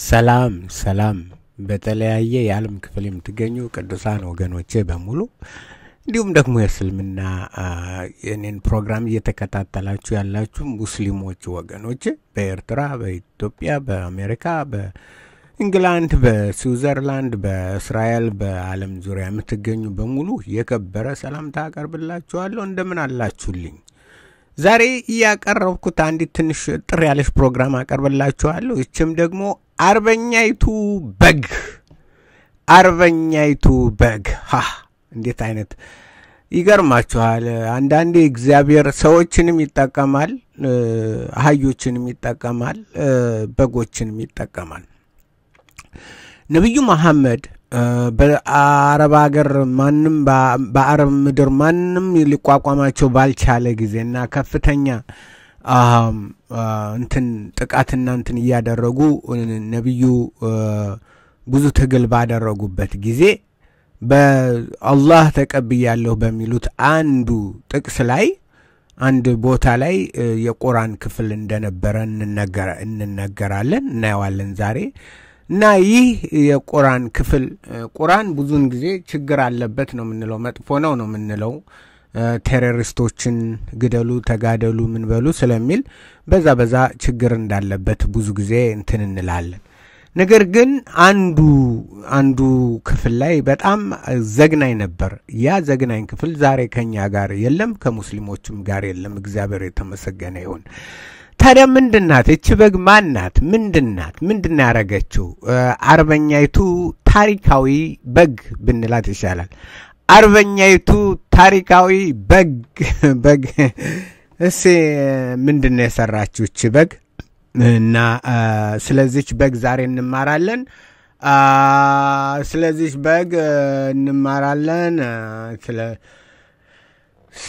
ሰላም ሰላም በተለያየ የዓለም ክፍል የምትገኙ ቅዱሳን ወገኖቼ በሙሉ እንዲሁም ደግሞ የእስልምና የኔን ፕሮግራም እየተከታተላችሁ ያላችሁ ሙስሊሞች ወገኖች በኤርትራ፣ በኢትዮጵያ፣ በአሜሪካ፣ በእንግላንድ፣ በስዊዘርላንድ፣ በእስራኤል፣ በዓለም ዙሪያ የምትገኙ በሙሉ የከበረ ሰላምታ አቀርብላችኋለሁ። እንደምን አላችሁልኝ? ዛሬ ያቀረብኩት አንዲት ትንሽ ጥር ያለች ፕሮግራም አቀርብላችኋለሁ። ይችም ደግሞ አርበኛይቱ በግ አርበኛይቱ በግ ሀ እንዴት አይነት ይገርማችኋል። አንዳንዴ እግዚአብሔር ሰዎችንም ይጠቀማል፣ አህዮችንም ይጠቀማል፣ በጎችንም ይጠቀማል። ነቢዩ መሐመድ በአረብ ሀገር ማንም በአረብ ምድር ማንም ሊቋቋማቸው ባልቻለ ጊዜና ከፍተኛ እንትን ጥቃትና እንትን እያደረጉ ነቢዩ ብዙ ትግል ባደረጉበት ጊዜ በአላህ ተቀብያለሁ በሚሉት አንዱ ጥቅስ ላይ አንድ ቦታ ላይ የቁራን ክፍል እንደነበረ እንነገራለን፣ እናየዋለን ዛሬ እና ይህ የቁራን ክፍል ቁራን ብዙውን ጊዜ ችግር አለበት ነው የምንለው፣ መጥፎ ነው ነው የምንለው፣ ቴሮሪስቶችን ግደሉ፣ ተጋደሉ፣ ምን በሉ ስለሚል በዛ በዛ ችግር እንዳለበት ብዙ ጊዜ እንትን እንላለን። ነገር ግን አንዱ አንዱ ክፍል ላይ በጣም ዘግናኝ ነበር። ያ ዘግናኝ ክፍል ዛሬ ከኛ ጋር የለም፣ ከሙስሊሞችም ጋር የለም። እግዚአብሔር የተመሰገነ ይሁን። ታዲያ ምንድን ናት እች በግ? ማናት? ምንድን ናት? ምንድን ያደረገችው? አርበኛይቱ ታሪካዊ በግ ብንላት ይሻላል። አርበኛይቱ ታሪካዊ በግ በግ እስ ምንድን ነው የሰራችው እች በግ? እና ስለዚች በግ ዛሬ እንማራለን። ስለዚች በግ እንማራለን።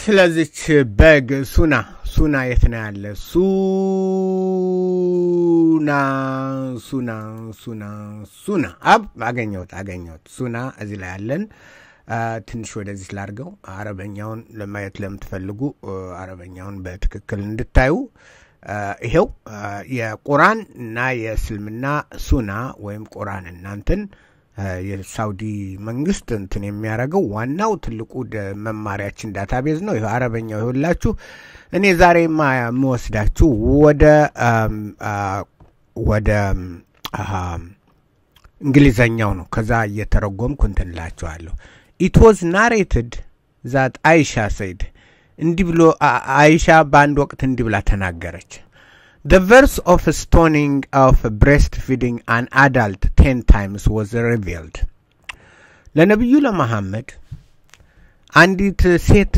ስለዚች በግ ሱና ሱና የት ነው ያለ? ሱና ሱና ሱና ሱና አብ አገኘሁት አገኘሁት። ሱና እዚህ ላይ ያለን ትንሽ ወደዚህ ላድርገው። አረበኛውን ለማየት ለምትፈልጉ አረበኛውን በትክክል እንድታዩ ይሄው የቁራን እና የእስልምና ሱና ወይም ቁራን እናንትን የሳውዲ መንግስት እንትን የሚያደርገው ዋናው ትልቁ መማሪያችን ዳታቤዝ ነው። ይህ አረበኛው ይሁላችሁ። እኔ ዛሬ የምወስዳችሁ ወደ ወደ እንግሊዘኛው ነው። ከዛ እየተረጎምኩ እንትን ላችኋለሁ። ኢት ዋዝ ናሬትድ ዛት አይሻ ሰይድ እንዲህ ብሎ አይሻ በአንድ ወቅት እንዲህ ብላ ተናገረች። The verse of stoning of breastfeeding an adult 10 times was revealed ለነቢዩላ መሐመድ አንዲት ሴት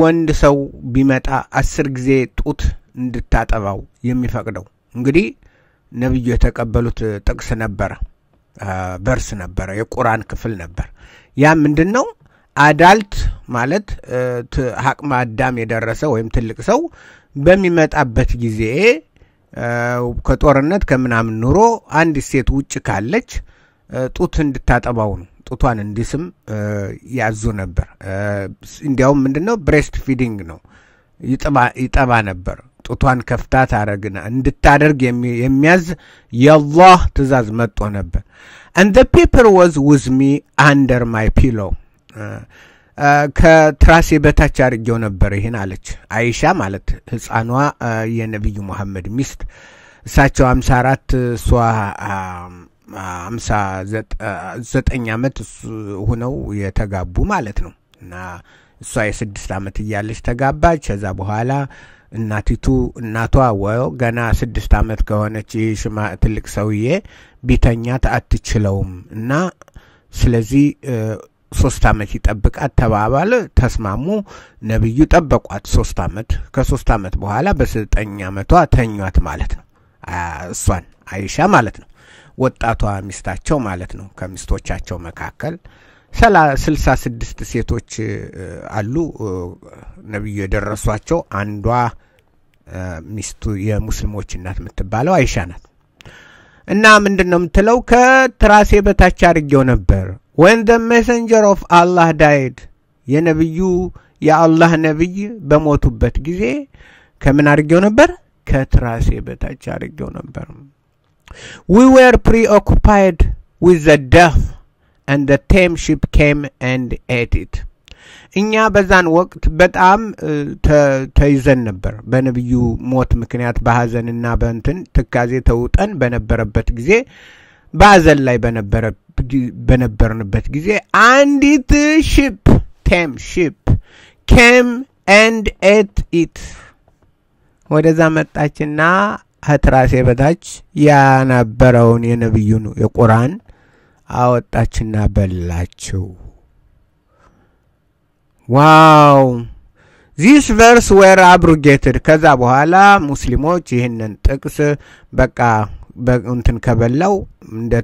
ወንድ ሰው ቢመጣ አስር ጊዜ ጡት እንድታጠባው የሚፈቅደው እንግዲህ ነቢዩ የተቀበሉት ጥቅስ ነበረ፣ በርስ ነበረ፣ የቁርአን ክፍል ነበር። ያ ምንድን ነው? አዳልት ማለት አቅመ አዳም የደረሰ ወይም ትልቅ ሰው በሚመጣበት ጊዜ ከጦርነት ከምናምን ኑሮ አንድ ሴት ውጭ ካለች ጡት እንድታጠባው ነው። ጡቷን እንዲስም ያዙ ነበር። እንዲያውም ነው ብሬስት ፊዲንግ ነው ይጠባ ነበር። ጡቷን ከፍታ ታረግና እንድታደርግ የሚያዝ የአላህ ትእዛዝ መጦ ነበር። አንድ ፔፐር ወዝ ውዝ ሚ አንደር ማይ ፒሎ ከትራሴ በታች አድርጌው ነበር ይህን አለች። አይሻ ማለት ህፃኗ የነቢዩ መሐመድ ሚስት እሳቸው አምሳ አራት እሷ አምሳ ዘጠኝ ዓመት ሁነው የተጋቡ ማለት ነው እና እሷ የስድስት ዓመት እያለች ተጋባች። ከዛ በኋላ እናቲቱ እናቷ ወው ገና ስድስት ዓመት ከሆነች ይህ ሽማ ትልቅ ሰውዬ ቢተኛት አትችለውም እና ስለዚህ ሶስት ዓመት ይጠብቃት ተባባለ፣ ተስማሙ። ነቢዩ ጠበቋት ሶስት ዓመት። ከሶስት ዓመት በኋላ በዘጠኝ ዓመቷ ተኟት ማለት ነው፣ እሷን አይሻ ማለት ነው፣ ወጣቷ ሚስታቸው ማለት ነው። ከሚስቶቻቸው መካከል ስልሳ ስድስት ሴቶች አሉ ነቢዩ የደረሷቸው። አንዷ ሚስቱ የሙስሊሞች እናት የምትባለው አይሻ ናት። እና ምንድን ነው የምትለው? ከትራሴ በታች አድርጌው ነበር when the messenger of Allah died የነብዩ የአላህ ነብይ በሞቱበት ጊዜ ከምን አድርጌው ነበር ከትራሴ በታች አድርጌው ነበር we were preoccupied with the death and the tame sheep came and ate it እኛ በዛን ወቅት በጣም ተይዘን ነበር በነቢዩ ሞት ምክንያት በሐዘንና በእንትን ትካዜ ተውጠን በነበረበት ጊዜ በሐዘን ላይ በነበረ በነበርንበት ጊዜ አንዲት ሽፕ ቴም ሺፕ ኬም ኤንድ ኤት ኢት ወደዛ መጣችና ከትራሴ በታች ያነበረውን የነቢዩን የቁራን አወጣችና በላችው ዋው ዚስ ቨርስ ወር አብሩጌትድ ከዛ በኋላ ሙስሊሞች ይህንን ጥቅስ በቃ እንትን ከበላው እንደ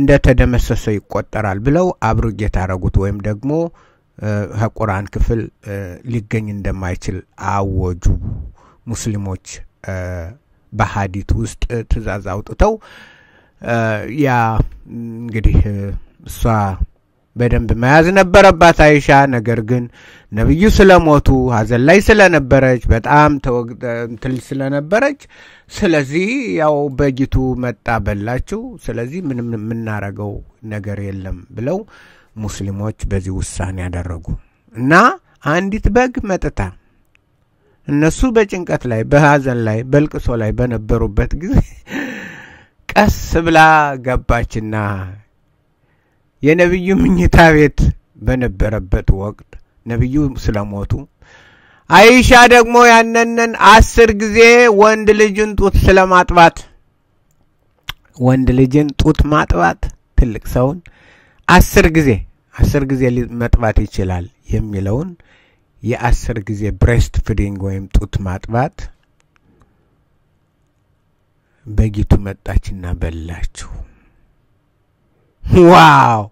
እንደተደመሰሰ ይቆጠራል ብለው አብሩጌት አረጉት ወይም ደግሞ ከቁርአን ክፍል ሊገኝ እንደማይችል አወጁ። ሙስሊሞች በሀዲት ውስጥ ትእዛዝ አውጥተው ያ እንግዲህ እሷ በደንብ መያዝ ነበረባት አይሻ። ነገር ግን ነቢዩ ስለሞቱ ሀዘን ላይ ስለነበረች በጣም ትል ስለነበረች፣ ስለዚህ ያው በጅቱ መጣ በላችው። ስለዚህ ምንም የምናረገው ነገር የለም ብለው ሙስሊሞች በዚህ ውሳኔ ያደረጉ እና አንዲት በግ መጥታ እነሱ በጭንቀት ላይ በሀዘን ላይ በልቅሶ ላይ በነበሩበት ጊዜ ቀስ ብላ ገባችና የነቢዩ ምኝታ ቤት በነበረበት ወቅት ነቢዩ ስለሞቱ አይሻ ደግሞ ያነነን አስር ጊዜ ወንድ ልጅን ጡት ስለማጥባት ወንድ ልጅን ጡት ማጥባት ትልቅ ሰውን አስር ጊዜ አስር ጊዜ መጥባት ይችላል የሚለውን የአስር ጊዜ ብሬስት ፊዲንግ ወይም ጡት ማጥባት በጊቱ መጣችና በላችሁ። ዋው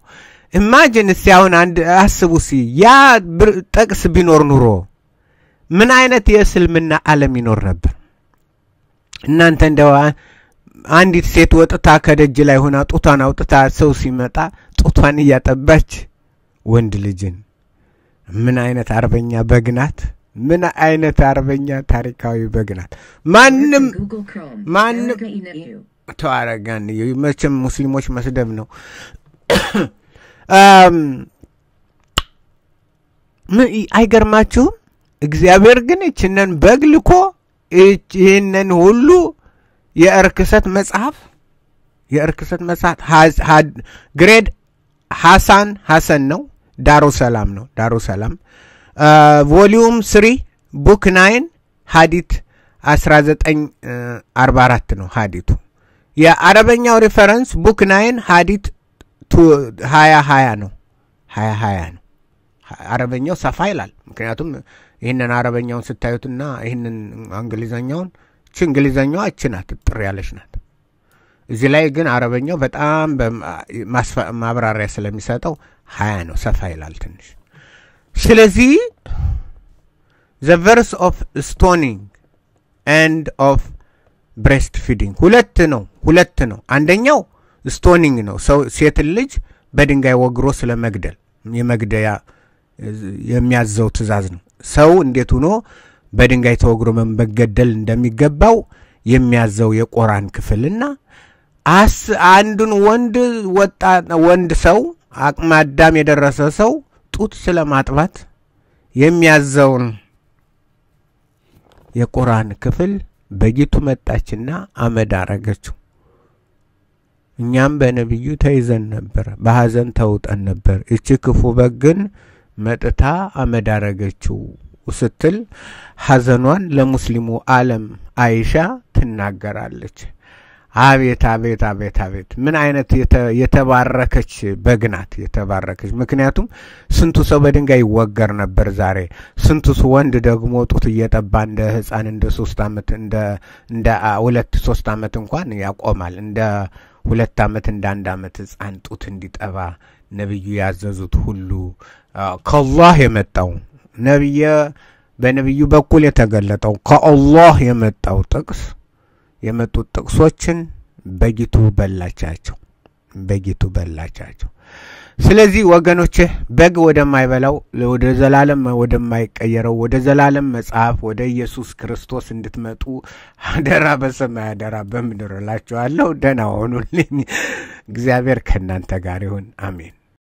ኢማጅን እስቲ አሁን አንድ አስቡ ሲ ያ ጠቅስ ቢኖር ኑሮ ምን አይነት የእስልምና ዓለም ይኖር ነበር? እናንተ እንደው አንዲት ሴት ወጥታ ከደጅ ላይ ሆና ጡቷን አውጥታ ሰው ሲመጣ ጡቷን እያጠባች ወንድ ልጅን ምን አይነት አርበኛ በግናት! ምን አይነት አርበኛ ታሪካዊ በግናት! ማንም ማንም ተዋረጋን መቼም ሙስሊሞች መስደብ ነው። ምን አይገርማችሁም? እግዚአብሔር ግን ይችንን በግ ልኮ ይህንን ሁሉ የእርክሰት መጽሐፍ የእርክሰት መጽሐፍ ግሬድ ሐሳን ሐሰን ነው። ዳሩ ሰላም ነው። ዳሩ ሰላም ቮሊዩም ስሪ ቡክ ናይን ሀዲት 1944 ነው ሀዲቱ የአረበኛው ሪፈረንስ ቡክ ናይን ሀዲት ሀያ ሀያ ነው። ሀያ ሀያ ነው። አረበኛው ሰፋ ይላል። ምክንያቱም ይህንን አረበኛውን ስታዩትና ይህንን እንግሊዘኛውን እቺ እንግሊዘኛዋ እቺ ናት፣ ጥር ያለች ናት። እዚህ ላይ ግን አረበኛው በጣም ማብራሪያ ስለሚሰጠው ሀያ ነው፣ ሰፋ ይላል ትንሽ። ስለዚህ ዘ ቨርስ ኦፍ ስቶኒንግ ኤንድ ኦፍ ብሬስት ፊዲንግ ሁለት ነው ሁለት ነው። አንደኛው ስቶኒንግ ነው፣ ሰው ሴትን ልጅ በድንጋይ ወግሮ ስለመግደል የመግደያ የሚያዘው ትእዛዝ ነው። ሰው እንዴት ሆኖ በድንጋይ ተወግሮ መገደል እንደሚገባው የሚያዘው የቆራን ክፍልና አስ አንዱን ወንድ ወጣ ወንድ ሰው አቅመ አዳም የደረሰ ሰው ጡት ስለማጥባት የሚያዘውን የቁርአን ክፍል በጊቱ መጣችና አመድ አረገችው። እኛም በነቢዩ ተይዘን ነበር፣ በሐዘን ተውጠን ነበር። እቺ ክፉ በግ ግን መጥታ አመድ አረገችው ስትል ሐዘኗን ለሙስሊሙ ዓለም አይሻ ትናገራለች። አቤት አቤት አቤት አቤት ምን አይነት የተባረከች በግ ናት የተባረከች። ምክንያቱም ስንቱ ሰው በድንጋይ ይወገር ነበር ዛሬ። ስንቱ ወንድ ደግሞ ጡት እየጠባ እንደ ህፃን እንደ ሶስት ዓመት እንደ ሁለት ሶስት ዓመት እንኳን ያቆማል። እንደ ሁለት ዓመት እንደ አንድ ዓመት ህፃን ጡት እንዲጠባ ነቢዩ ያዘዙት ሁሉ ከአላህ የመጣው ነቢየ በነቢዩ በኩል የተገለጠው ከአላህ የመጣው ጥቅስ የመጡት ጥቅሶችን በጊቱ በላቻቸው፣ በጊቱ በላቻቸው። ስለዚህ ወገኖችህ በግ ወደማይበላው ወደ ዘላለም ወደማይቀየረው ወደ ዘላለም መጽሐፍ ወደ ኢየሱስ ክርስቶስ እንድትመጡ አደራ፣ በሰማይ አደራ፣ በምድር እላችኋለሁ። ደህና ሆኑልኝ። እግዚአብሔር ከእናንተ ጋር ይሁን። አሜን።